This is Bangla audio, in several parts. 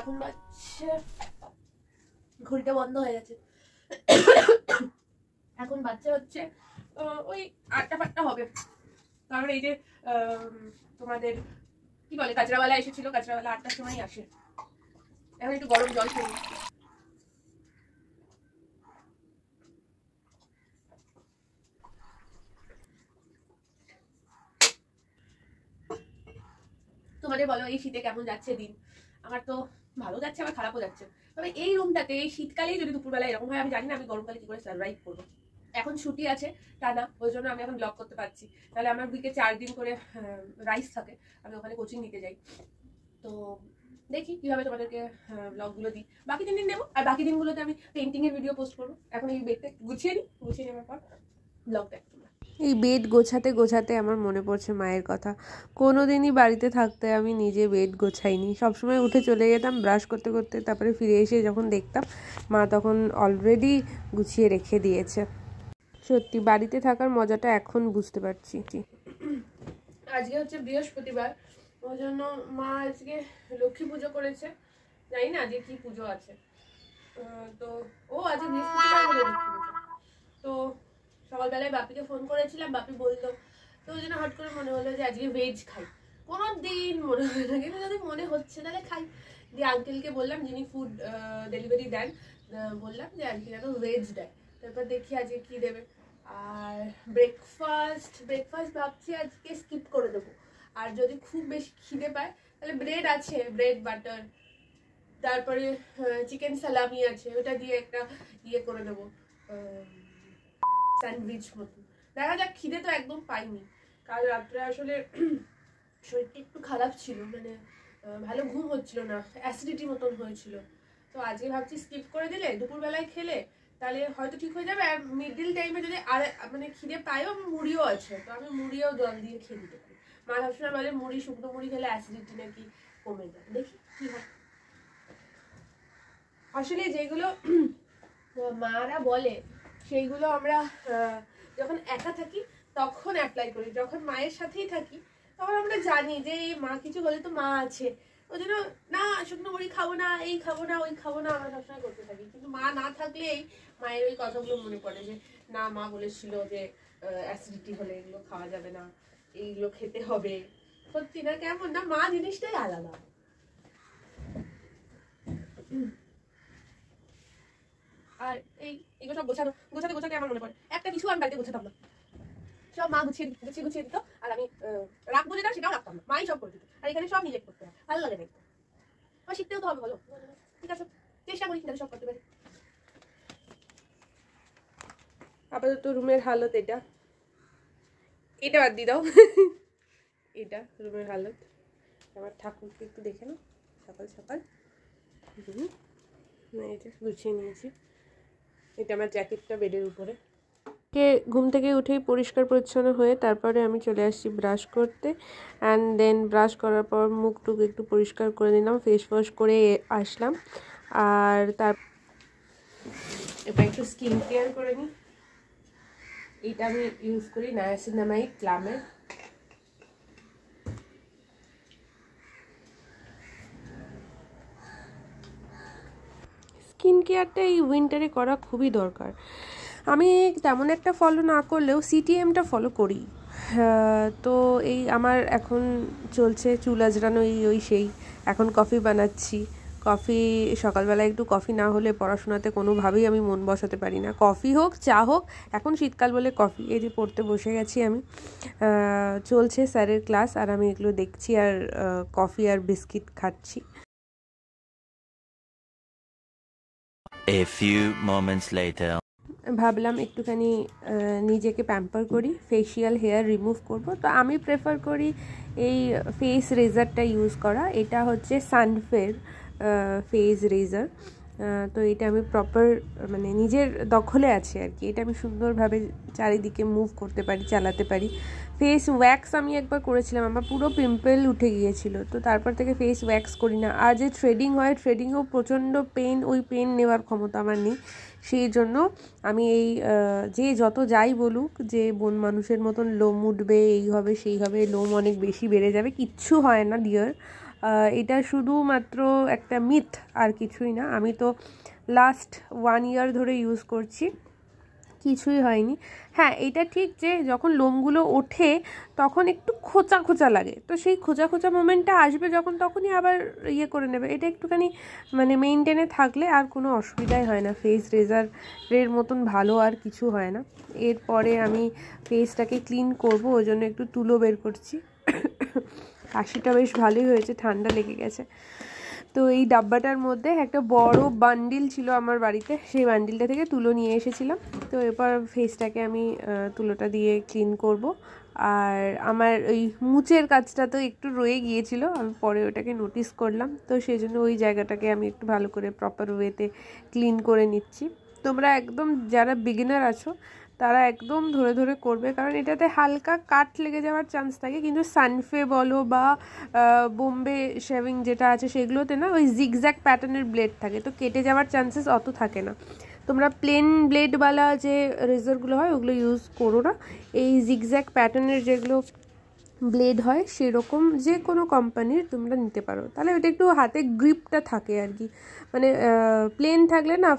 এখন বাজছে ঘড়িটা বন্ধ হয়ে গেছে এখন বাচ্চা হচ্ছে ওই আটটা ফাটটা হবে এই যে তোমাদের কি বলে কাঁচরাওয়ালা এসেছিল কাঁচরাওয়ালা আটটার সময় আসে এখন একটু গরম জল খেয়ে তোমাদের বলো এই শীতে কেমন যাচ্ছে দিন আমার তো ভালো যাচ্ছে আবার খারাপও যাচ্ছে তবে এই রুমটাতে এই শীতকালেই যদি দুপুরবেলা এরকম হয় আমি জানি না আমি গরমকালে কি করে সারভাইভ করবো এখন ছুটি আছে টানা ওই জন্য আমি এখন ব্লগ করতে পারছি তাহলে আমার উইকে চার দিন করে রাইস থাকে আমি ওখানে কোচিং নিতে যাই তো দেখি কীভাবে তোমাদেরকে ব্লগগুলো দিই বাকি তিন দিন নেবো আর বাকি দিনগুলোতে আমি পেন্টিংয়ের ভিডিও পোস্ট করবো এখন এই বেডটা গুছিয়ে নিই গুছিয়ে নেওয়ার পর ব্লগটা এই বেড গোছাতে গোছাতে আমার মনে পড়ছে মায়ের কথা কোনো দিনই বাড়িতে থাকতে আমি নিজে বেড গোছাইনি সবসময় উঠে চলে যেতাম ব্রাশ করতে করতে তারপরে ফিরে এসে যখন দেখতাম মা তখন অলরেডি গুছিয়ে রেখে দিয়েছে সত্যি বাড়িতে থাকার মজাটা এখন বুঝতে পারছি আজকে হচ্ছে বৃহস্পতিবার ওই জন্য মা আজকে লক্ষ্মী পুজো করেছে জানি না আজকে কি পুজো আছে তো ও আজকে বৃহস্পতিবার তো সকালবেলায় বাপিকে ফোন করেছিলাম বাপি বললো তো ওই জন্য হট করে মনে হলো যে আজকে ভেজ খাই কোনো দিন মনে হয় না কিন্তু যদি মনে হচ্ছে তাহলে খাই দিয়ে আঙ্কেলকে বললাম যিনি ফুড ডেলিভারি দেন বললাম যে আজকে যেন ভেজ দেয় তারপর দেখি আজকে কি দেবে আর ব্রেকফাস্ট ব্রেকফাস্ট ভাবছি আজকে স্কিপ করে দেবো আর যদি খুব বেশি খিদে পায় তাহলে ব্রেড আছে ব্রেড বাটার তারপরে চিকেন সালামি আছে ওটা দিয়ে একটা ইয়ে করে দেবো স্যান্ডউইচ মতো দেখা যাক খিদে তো একদম পাইনি কাল রাত্রে আসলে শরীরটা একটু খারাপ ছিল মানে ভালো ঘুম হচ্ছিল না অ্যাসিডিটি মতন হয়েছিল তো আজকে ভাবছি স্কিপ করে দিলে দুপুরবেলায় খেলে তাহলে হয়তো ঠিক হয়ে যাবে মিডিল টাইমে যদি আর মানে খিদে পাইও মুড়িও আছে তো আমি মুড়িও জল দিয়ে খেয়ে দিতে পারি মা ভাবছিলাম বলে মুড়ি শুকনো মুড়ি খেলে অ্যাসিডিটি নাকি কমে যায় দেখি কী হয় আসলে যেগুলো মারা বলে সেইগুলো আমরা যখন একা থাকি তখন অ্যাপ্লাই করি যখন মায়ের সাথেই থাকি তখন আমরা জানি যে এই মা কিছু হলে তো মা আছে ওই জন্য না শুকনো বড়ি খাবো না এই খাবো না ওই খাবো না আমরা সবসময় করতে থাকি কিন্তু মা না থাকলেই মায়ের ওই কথাগুলো মনে পড়ে যে না মা বলেছিল যে অ্যাসিডিটি হলে এগুলো খাওয়া যাবে না এইগুলো খেতে হবে সত্যি না কেমন না মা জিনিসটাই আলাদা আর এই এগুলো সব গোছানো গোছাতে গোছাতে আমার মনে পড়ে একটা কিছু আমি বাড়িতে গোছাতাম না সব মা গুছিয়ে গুছিয়ে গুছিয়ে দিত আর আমি রাখবো যেটা সেটাও রাখতাম না মাই সব করে দিত আর এখানে সব নিজে করতে হয় ভালো লাগে দেখতে আমার শিখতেও তো হবে বলো ঠিক আছে চেষ্টা করি যাতে সব করতে পারি আপাতত রুমের হালত এটা এটা বাদ দিয়ে দাও এটা রুমের হালত আমার ঠাকুরকে একটু দেখে নাও সকাল সকাল এটা গুছিয়ে নিয়েছি এটা আমার জ্যাকেটটা বেডের উপরে কে ঘুম থেকে উঠেই পরিষ্কার পরিচ্ছন্ন হয়ে তারপরে আমি চলে আসছি ব্রাশ করতে অ্যান্ড দেন ব্রাশ করার পর মুখ টুক একটু পরিষ্কার করে নিলাম ফেস ওয়াশ করে আসলাম আর তার এবার একটু স্কিন কেয়ার করে নিই এটা আমি ইউজ করি নায়াসিনামাই ক্লামের স্কিন কেয়ারটা এই উইন্টারে করা খুবই দরকার আমি তেমন একটা ফলো না করলেও সিটিএমটা ফলো করি তো এই আমার এখন চলছে চুল আজরানো এই ওই সেই এখন কফি বানাচ্ছি কফি সকালবেলা একটু কফি না হলে পড়াশোনাতে কোনোভাবেই আমি মন বসাতে পারি না কফি হোক চা হোক এখন শীতকাল বলে কফি এই যে পড়তে বসে গেছি আমি চলছে স্যারের ক্লাস আর আমি এগুলো দেখছি আর কফি আর বিস্কিট খাচ্ছি A few moments later ভাবলাম একটুখানি নিজেকে প্যাম্পার করি ফেসিয়াল হেয়ার রিমুভ করব তো আমি প্রেফার করি এই ফেস রেজারটা ইউজ করা এটা হচ্ছে সানফের ফেস রেজার তো এটা আমি প্রপার মানে নিজের দখলে আছে আর কি এটা আমি সুন্দরভাবে চারিদিকে মুভ করতে পারি চালাতে পারি ফেস ওয়্যাক্স আমি একবার করেছিলাম আমার পুরো পিম্পল উঠে গিয়েছিল তো তারপর থেকে ফেস ওয়্যাক্স করি না আর যে থ্রেডিং হয় থ্রেডিংও প্রচণ্ড পেন ওই পেন নেওয়ার ক্ষমতা আমার নেই সেই জন্য আমি এই যে যত যাই বলুক যে বন মানুষের মতন লোম উঠবে এই হবে সেই হবে লোম অনেক বেশি বেড়ে যাবে কিচ্ছু হয় না ডিয়ার এটা শুধুমাত্র একটা মিথ আর কিছুই না আমি তো লাস্ট ওয়ান ইয়ার ধরে ইউজ করছি কিছুই হয়নি হ্যাঁ এটা ঠিক যে যখন লোমগুলো ওঠে তখন একটু খোঁচা খোঁচা লাগে তো সেই খোঁচা খোঁচা মোমেন্টটা আসবে যখন তখনই আবার ইয়ে করে নেবে এটা একটুখানি মানে মেনটেনে থাকলে আর কোনো অসুবিধাই হয় না ফেস রেজারের মতন ভালো আর কিছু হয় না এরপরে আমি ফেসটাকে ক্লিন করব ওই জন্য একটু তুলো বের করছি কাশিটা বেশ ভালোই হয়েছে ঠান্ডা লেগে গেছে তো এই ডাব্বাটার মধ্যে একটা বড় বান্ডিল ছিল আমার বাড়িতে সেই বান্ডিলটা থেকে তুলো নিয়ে এসেছিলাম তো এরপর ফেসটাকে আমি তুলোটা দিয়ে ক্লিন করব আর আমার ওই মুচের কাজটা তো একটু রয়ে গিয়েছিল আমি পরে ওটাকে নোটিস করলাম তো সেই জন্য ওই জায়গাটাকে আমি একটু ভালো করে প্রপার ওয়েতে ক্লিন করে নিচ্ছি তোমরা একদম যারা বিগিনার আছো তারা একদম ধরে ধরে করবে কারণ এটাতে হালকা কাট লেগে যাওয়ার চান্স থাকে কিন্তু সানফে বলো বা বোম্বে শেভিং যেটা আছে সেগুলোতে না ওই জিগজ্যাক প্যাটার্নের ব্লেড থাকে তো কেটে যাওয়ার চান্সেস অত থাকে না তোমরা প্লেন ব্লেডওয়ালা যে রেজারগুলো হয় ওগুলো ইউজ করো না এই জিগজ্যাক প্যাটার্নের যেগুলো ব্লেড হয় সেরকম যে কোনো কোম্পানির তোমরা নিতে পারো তাহলে ওটা একটু হাতে গ্রিপটা থাকে আর কি মানে প্লেন থাকলে না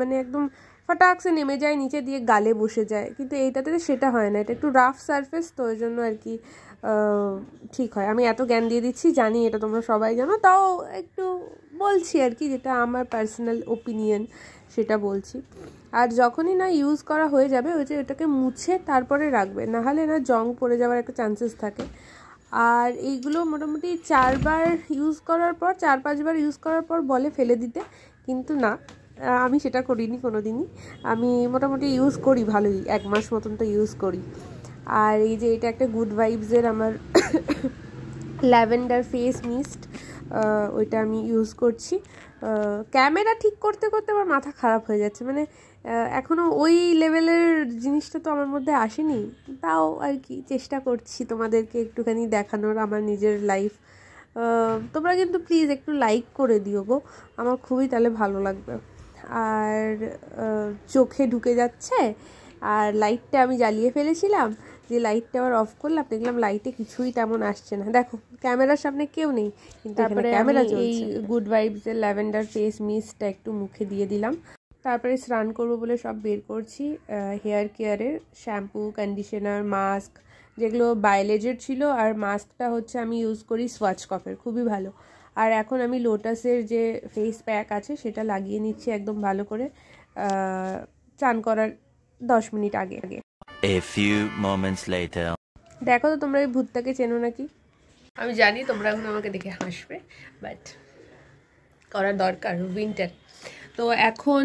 মানে একদম হঠাৎ সে নেমে যায় নিচে দিয়ে গালে বসে যায় কিন্তু এইটাতে সেটা হয় না এটা একটু রাফ সারফেস তো ওই জন্য আর কি ঠিক হয় আমি এত জ্ঞান দিয়ে দিচ্ছি জানি এটা তোমরা সবাই জানো তাও একটু বলছি আর কি যেটা আমার পার্সোনাল ওপিনিয়ন সেটা বলছি আর যখনই না ইউজ করা হয়ে যাবে ওই যে ওটাকে মুছে তারপরে রাখবে নাহলে না জং পড়ে যাওয়ার একটা চান্সেস থাকে আর এইগুলো মোটামুটি চারবার ইউজ করার পর চার পাঁচবার ইউজ করার পর বলে ফেলে দিতে কিন্তু না আমি সেটা করিনি কোনো দিনই আমি মোটামুটি ইউজ করি ভালোই এক মাস মতন তো ইউজ করি আর এই যে এটা একটা গুড ভাইবসের আমার ল্যাভেন্ডার ফেস মিস্ট ওইটা আমি ইউজ করছি ক্যামেরা ঠিক করতে করতে আমার মাথা খারাপ হয়ে যাচ্ছে মানে এখনও ওই লেভেলের জিনিসটা তো আমার মধ্যে আসেনি তাও আর কি চেষ্টা করছি তোমাদেরকে একটুখানি দেখানোর আমার নিজের লাইফ তোমরা কিন্তু প্লিজ একটু লাইক করে দিও গো আমার খুবই তাহলে ভালো লাগবে আর চোখে ঢুকে যাচ্ছে আর লাইটটা আমি জ্বালিয়ে ফেলেছিলাম যে লাইটটা আবার অফ করলাম দেখলাম লাইটে কিছুই তেমন আসছে না দেখো ক্যামেরার সামনে কেউ নেই কিন্তু তারপরে ক্যামেরা এই গুড ভাইবসের ল্যাভেন্ডার ফেস মিস্টটা একটু মুখে দিয়ে দিলাম তারপরে স্নান করবো বলে সব বের করছি হেয়ার কেয়ারের শ্যাম্পু কন্ডিশনার মাস্ক যেগুলো বায়োলেজের ছিল আর মাস্কটা হচ্ছে আমি ইউজ করি সোয়াচ কফের খুবই ভালো আর এখন আমি লোটাসের যে ফেস প্যাক আছে সেটা লাগিয়ে নিচ্ছি একদম ভালো করে চান করার দশ মিনিট আগে আগে দেখো তো তোমরা এই ভূতটাকে চেনো নাকি আমি জানি তোমরা এখন আমাকে দেখে হাসবে বাট করার দরকার উইন্টার তো এখন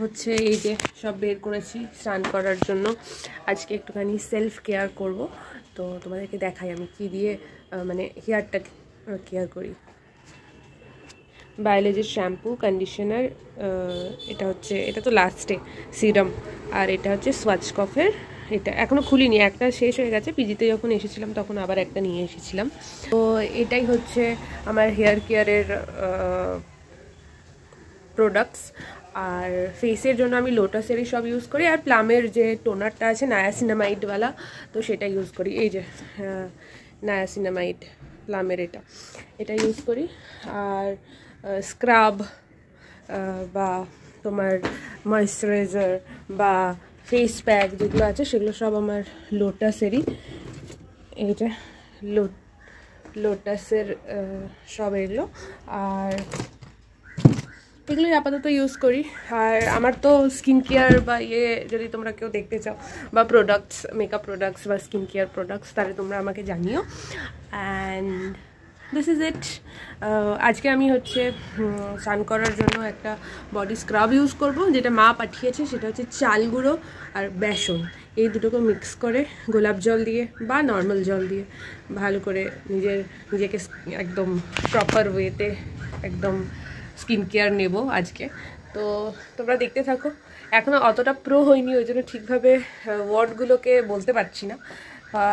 হচ্ছে এই যে সব বের করেছি স্নান করার জন্য আজকে একটুখানি সেলফ কেয়ার করব তো তোমাদেরকে দেখাই আমি কি দিয়ে মানে হেয়ারটাকে কেয়ার করি বায়োলজির শ্যাম্পু কন্ডিশনার এটা হচ্ছে এটা তো লাস্টে সিরাম আর এটা হচ্ছে সোয়াচ কফের এটা এখনও খুলিনি একটা শেষ হয়ে গেছে পিজিতে যখন এসেছিলাম তখন আবার একটা নিয়ে এসেছিলাম তো এটাই হচ্ছে আমার হেয়ার কেয়ারের প্রোডাক্টস আর ফেসের জন্য আমি লোটাসেরই সব ইউজ করি আর প্লামের যে টোনারটা আছে নায়াসিনামাইডওয়ালা তো সেটা ইউজ করি এই যে নায়াসিনামাইড প্লামের এটা এটা ইউজ করি আর স্ক্রাব বা তোমার ময়শ্চারাইজার বা ফেস প্যাক যেগুলো আছে সেগুলো সব আমার লোটাসেরই এইটা লো লোটাসের সব এগুলো আর এগুলোই আপাতত ইউজ করি আর আমার তো স্কিন কেয়ার বা ইয়ে যদি তোমরা কেউ দেখতে চাও বা প্রোডাক্টস মেকআপ প্রোডাক্টস বা স্কিন কেয়ার প্রোডাক্টস তাহলে তোমরা আমাকে জানিও অ্যান্ড দিস ইজ ইট আজকে আমি হচ্ছে স্নান করার জন্য একটা বডি স্ক্রাব ইউজ করব যেটা মা পাঠিয়েছে সেটা হচ্ছে চাল গুঁড়ো আর বেসন এই দুটোকে মিক্স করে গোলাপ জল দিয়ে বা নর্মাল জল দিয়ে ভালো করে নিজের নিজেকে একদম প্রপার ওয়েতে একদম স্কিন কেয়ার নেব আজকে তো তোমরা দেখতে থাকো এখনও অতটা প্রো হয়নি ওই জন্য ঠিকভাবে ওয়ার্ডগুলোকে বলতে পারছি না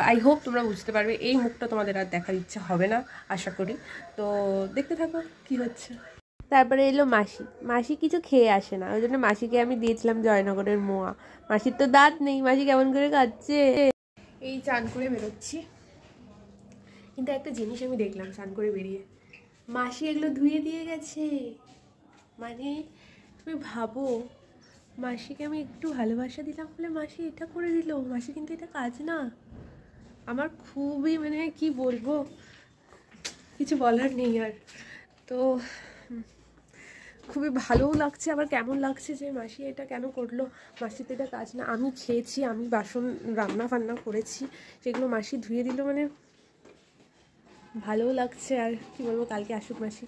আই হোপ তোমরা বুঝতে পারবে এই মুখটা তোমাদের আর দেখার ইচ্ছা হবে না আশা করি তো দেখতে থাকো কি হচ্ছে তারপরে এলো মাসি মাসি কিছু খেয়ে আসে না ওই জন্য মাসিকে আমি দিয়েছিলাম জয়নগরের মোয়া মাসির তো দাঁত নেই মাসি কেমন করে খাচ্ছে এই চান করে বেরোচ্ছি কিন্তু একটা জিনিস আমি দেখলাম চান করে বেরিয়ে মাসি এগুলো ধুয়ে দিয়ে গেছে মানে তুমি ভাবো মাসিকে আমি একটু ভালোবাসা দিলাম বলে মাসি এটা করে দিল মাসি কিন্তু এটা কাজ না আমার খুবই মানে কি বলবো কিছু বলার নেই আর তো খুবই ভালোও লাগছে আবার কেমন লাগছে যে মাসি এটা কেন করলো মাসিতে এটা কাজ না আমি খেয়েছি আমি বাসন রান্না ফান্না করেছি সেগুলো মাসি ধুয়ে দিল মানে ভালোও লাগছে আর কি বলবো কালকে আসুক মাসি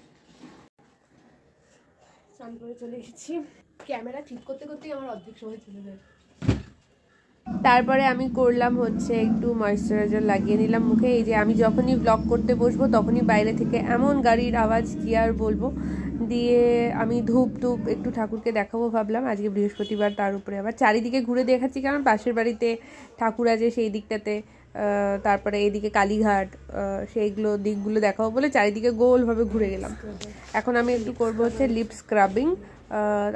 স্নান করে চলে এসেছি ক্যামেরা ঠিক করতে করতেই আমার অর্ধেক সময় চলে যায় তারপরে আমি করলাম হচ্ছে একটু ময়শ্চারাইজার লাগিয়ে নিলাম মুখে এই যে আমি যখনই ব্লগ করতে বসবো তখনই বাইরে থেকে এমন গাড়ির আওয়াজ কি আর বলবো দিয়ে আমি ধূপ ধূপ একটু ঠাকুরকে দেখাবো ভাবলাম আজকে বৃহস্পতিবার তার উপরে আবার চারিদিকে ঘুরে দেখাচ্ছি কারণ পাশের বাড়িতে ঠাকুর আছে সেই দিকটাতে তারপরে এইদিকে কালীঘাট সেইগুলো দিকগুলো দেখাবো বলে চারিদিকে গোলভাবে ঘুরে গেলাম এখন আমি একটু করবো হচ্ছে লিপ স্ক্রাবিং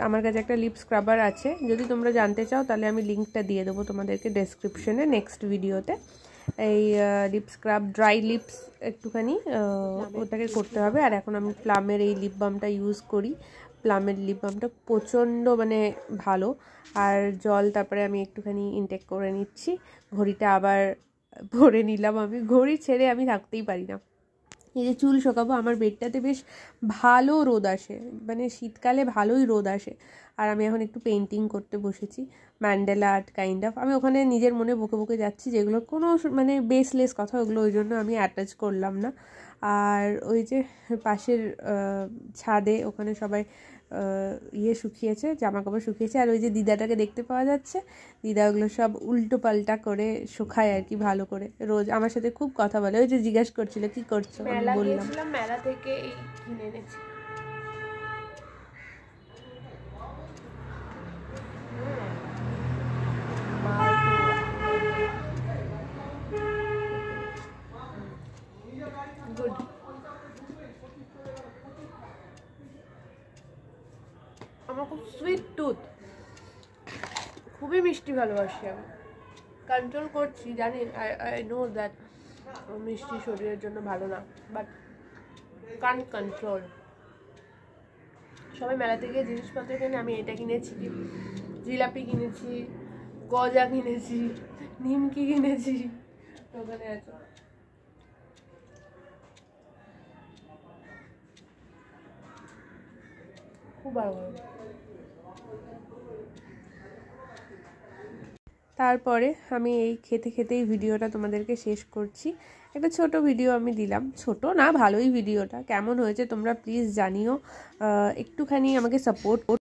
আমার কাছে একটা লিপ স্ক্রাবার আছে যদি তোমরা জানতে চাও তাহলে আমি লিঙ্কটা দিয়ে দেবো তোমাদেরকে ডেসক্রিপশনে নেক্সট ভিডিওতে এই লিপ স্ক্রাব ড্রাই লিপস একটুখানি ওটাকে করতে হবে আর এখন আমি প্লামের এই লিপ বামটা ইউজ করি প্লামের লিপ বামটা প্রচণ্ড মানে ভালো আর জল তারপরে আমি একটুখানি ইনটেক করে নিচ্ছি ঘড়িটা আবার ভরে নিলাম আমি ঘড়ি ছেড়ে আমি থাকতেই পারি না এই যে চুল শোকাবো আমার বেডটাতে বেশ ভালো রোদ আসে মানে শীতকালে ভালোই রোদ আসে আর আমি এখন একটু পেন্টিং করতে বসেছি ম্যান্ডেলা আর্ট কাইন্ড অফ আমি ওখানে নিজের মনে বকে বকে যাচ্ছি যেগুলো কোনো মানে বেসলেস কথা ওগুলো ওই জন্য আমি অ্যাটাচ করলাম না আর ওই যে পাশের ছাদে ওখানে সবাই ইয়ে শুকিয়েছে জামা কাপড় শুকিয়েছে আর ওই যে দিদাটাকে দেখতে পাওয়া যাচ্ছে দিদা ওগুলো সব উল্টো পাল্টা করে শুকায় আর কি ভালো করে রোজ আমার সাথে খুব কথা বলে ওই যে জিজ্ঞাসা করছিল কি করছো বললাম মেলা থেকে এই কিনে এনেছি আমার খুব সুইট টুথ খুবই মিষ্টি ভালোবাসি আমি কন্ট্রোল করছি জানি আই আই নো দ্যাট মিষ্টি শরীরের জন্য ভালো না বাট কান কন্ট্রোল সবাই মেলা থেকে জিনিসপত্র কিনে আমি এটা কিনেছি জিলাপি কিনেছি গজা কিনেছি নিমকি কিনেছি ওখানে আছে খুব ভালো তারপরে আমি এই খেতে খেতেই ভিডিওটা তোমাদেরকে শেষ করছি একটা ছোট ভিডিও আমি দিলাম ছোট না ভালোই ভিডিওটা কেমন হয়েছে তোমরা প্লিজ জানিও একটুখানি আমাকে সাপোর্ট